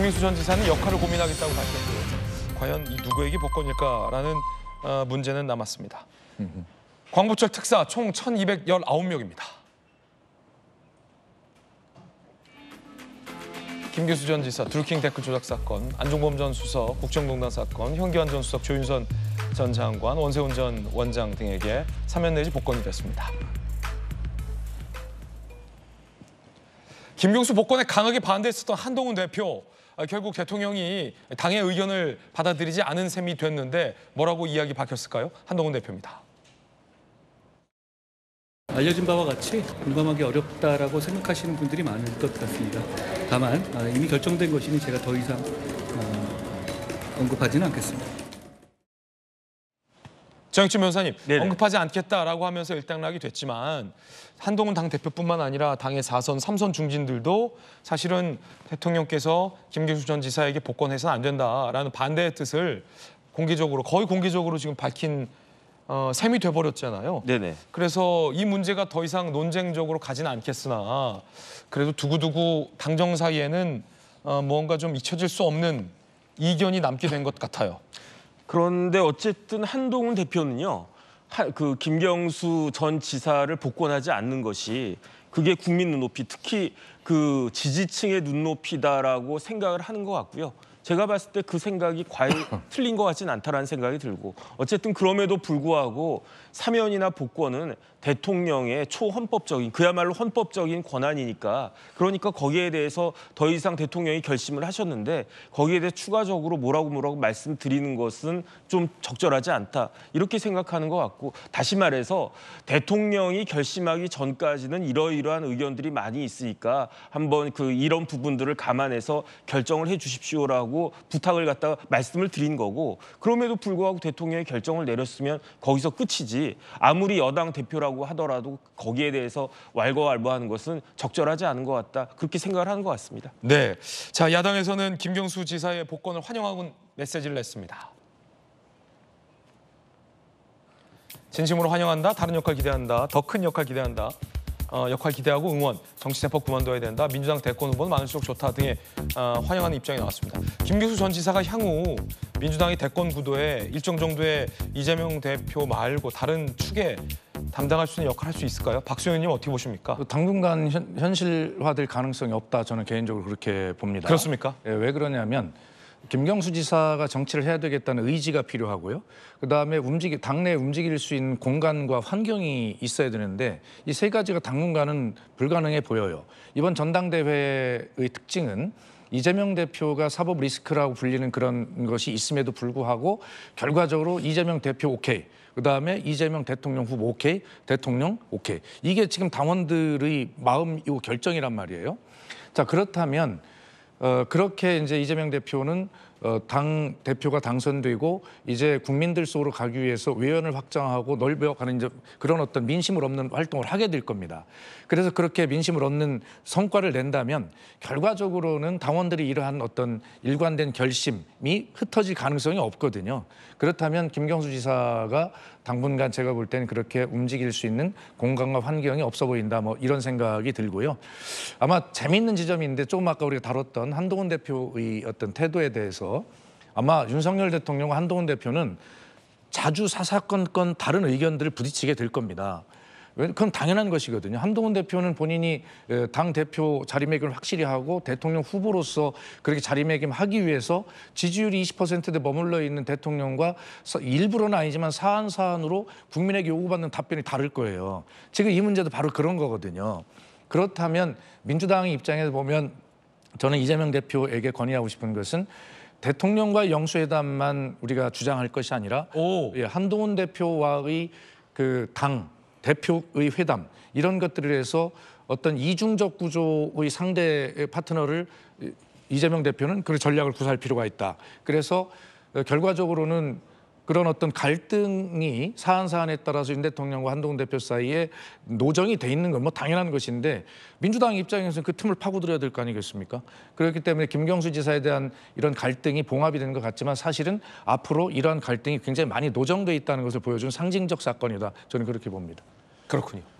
김민수 전 지사는 역할을 고민하겠다고 밝혔고요. 과연 이 누구에게 복권일까라는 어, 문제는 남았습니다. 광복절 특사 총 1,219명입니다. 김규수 전 지사, 드루킹 댓글 조작 사건, 안종범 전 수석, 국정농단 사건, 현기환 전 수석, 조윤선 전 장관, 원세훈 전 원장 등에게 사면 내지 복권이 됐습니다. 김경수 복권에 강하게 반대했었던 한동훈 대표 아, 결국 대통령이 당의 의견을 받아들이지 않은 셈이 됐는데 뭐라고 이야기 박혔을까요 한동훈 대표입니다. 알려진 바와 같이 공감하기 어렵다라고 생각하시는 분들이 많을 것 같습니다. 다만 아, 이미 결정된 것이니 제가 더 이상 어, 언급하지는 않겠습니다. 정익춘 변호사님 네네. 언급하지 않겠다라고 하면서 일당락이 됐지만 한동훈 당 대표뿐만 아니라 당의 4선, 3선 중진들도 사실은 대통령께서 김기수전 지사에게 복권해서는 안 된다라는 반대의 뜻을 공개적으로 거의 공개적으로 지금 밝힌 어, 셈이 돼버렸잖아요. 네네. 그래서 이 문제가 더 이상 논쟁적으로 가지는 않겠으나 그래도 두구두구 당정 사이에는 어, 뭔가 좀 잊혀질 수 없는 이견이 남게 된 것 같아요. 그런데 어쨌든 한동훈 대표는요. 그 김경수 전 지사를 복권하지 않는 것이 그게 국민 눈높이, 특히 그 지지층의 눈높이다라고 생각을 하는 것 같고요. 제가 봤을 때 그 생각이 과연 틀린 것 같진 않다라는 생각이 들고 어쨌든 그럼에도 불구하고 사면이나 복권은 대통령의 초헌법적인 그야말로 헌법적인 권한이니까 그러니까 거기에 대해서 더 이상 대통령이 결심을 하셨는데 거기에 대해 추가적으로 뭐라고 뭐라고 말씀드리는 것은 좀 적절하지 않다 이렇게 생각하는 것 같고 다시 말해서 대통령이 결심하기 전까지는 이러이러한 의견들이 많이 있으니까 한번 그 이런 부분들을 감안해서 결정을 해주십시오라고 해고 부탁을 갖다가 말씀을 드린 거고 그럼에도 불구하고 대통령이 결정을 내렸으면 거기서 끝이지 아무리 여당 대표라고 하더라도 거기에 대해서 왈가왈부하는 것은 적절하지 않은 것 같다 그렇게 생각을 하는 것 같습니다. 네, 자 야당에서는 김경수 지사의 복권을 환영하는 메시지를 냈습니다. 진심으로 환영한다, 다른 역할 기대한다, 더 큰 역할 기대한다. 어, 역할 기대하고 응원, 정치 세법 그만둬야 된다, 민주당 대권 후보는 많을수록 좋다 등의 어, 환영하는 입장이 나왔습니다. 김 교수 전 지사가 향후 민주당이 대권 구도에 일정 정도의 이재명 대표 말고 다른 축에 담당할 수 있는 역할을 할 수 있을까요? 박수현님 어떻게 보십니까? 그 당분간 현, 실화될 가능성이 없다 저는 개인적으로 그렇게 봅니다. 그렇습니까? 예, 왜 그러냐면 김경수 지사가 정치를 해야 되겠다는 의지가 필요하고요. 그다음에 움직이 당내에 움직일 수 있는 공간과 환경이 있어야 되는데 이 세 가지가 당분간은 불가능해 보여요. 이번 전당대회의 특징은 이재명 대표가 사법 리스크라고 불리는 그런 것이 있음에도 불구하고 결과적으로 이재명 대표 오케이. 그다음에 이재명 대통령 후보 오케이. 대통령 오케이. 이게 지금 당원들의 마음 이고 결정이란 말이에요. 자, 그렇다면 어, 그렇게 이제 이재명 대표는 어, 당 대표가 당선되고 이제 국민들 속으로 가기 위해서 외연을 확장하고 넓혀가는 이 그런 어떤 민심을 얻는 활동을 하게 될 겁니다. 그래서 그렇게 민심을 얻는 성과를 낸다면 결과적으로는 당원들이 이러한 어떤 일관된 결심이 흩어질 가능성이 없거든요. 그렇다면 김경수 지사가 당분간 제가 볼 때는 그렇게 움직일 수 있는 공간과 환경이 없어 보인다 뭐 이런 생각이 들고요. 아마 재미있는 지점인데 조금 아까 우리가 다뤘던 한동훈 대표의 어떤 태도에 대해서 아 아마 윤석열 대통령과 한동훈 대표는 자주 사사건건 다른 의견들을 부딪히게 될 겁니다. 그건 당연한 것이거든요. 한동훈 대표는 본인이 당 대표 자리매김을 확실히 하고 대통령 후보로서 그렇게 자리매김하기 위해서 지지율이 20%대 머물러 있는 대통령과 일부러는 아니지만 사안 사안으로 국민에게 요구받는 답변이 다를 거예요. 지금 이 문제도 바로 그런 거거든요. 그렇다면 민주당의 입장에서 보면 저는 이재명 대표에게 건의하고 싶은 것은 대통령과 영수회담만 우리가 주장할 것이 아니라 오. 예, 한동훈 대표와의 그 당 대표의 회담 이런 것들을 해서 어떤 이중적 구조의 상대 파트너를 이재명 대표는 그 전략을 구사할 필요가 있다. 그래서 어, 결과적으로는 그런 어떤 갈등이 사안 사안에 따라서 윤 대통령과 한동훈 대표 사이에 노정이 돼 있는 건 뭐 당연한 것인데 민주당 입장에서는 그 틈을 파고들어야 될 거 아니겠습니까? 그렇기 때문에 김경수 지사에 대한 이런 갈등이 봉합이 되는 것 같지만 사실은 앞으로 이러한 갈등이 굉장히 많이 노정돼 있다는 것을 보여준 상징적 사건이다. 저는 그렇게 봅니다. 그렇군요.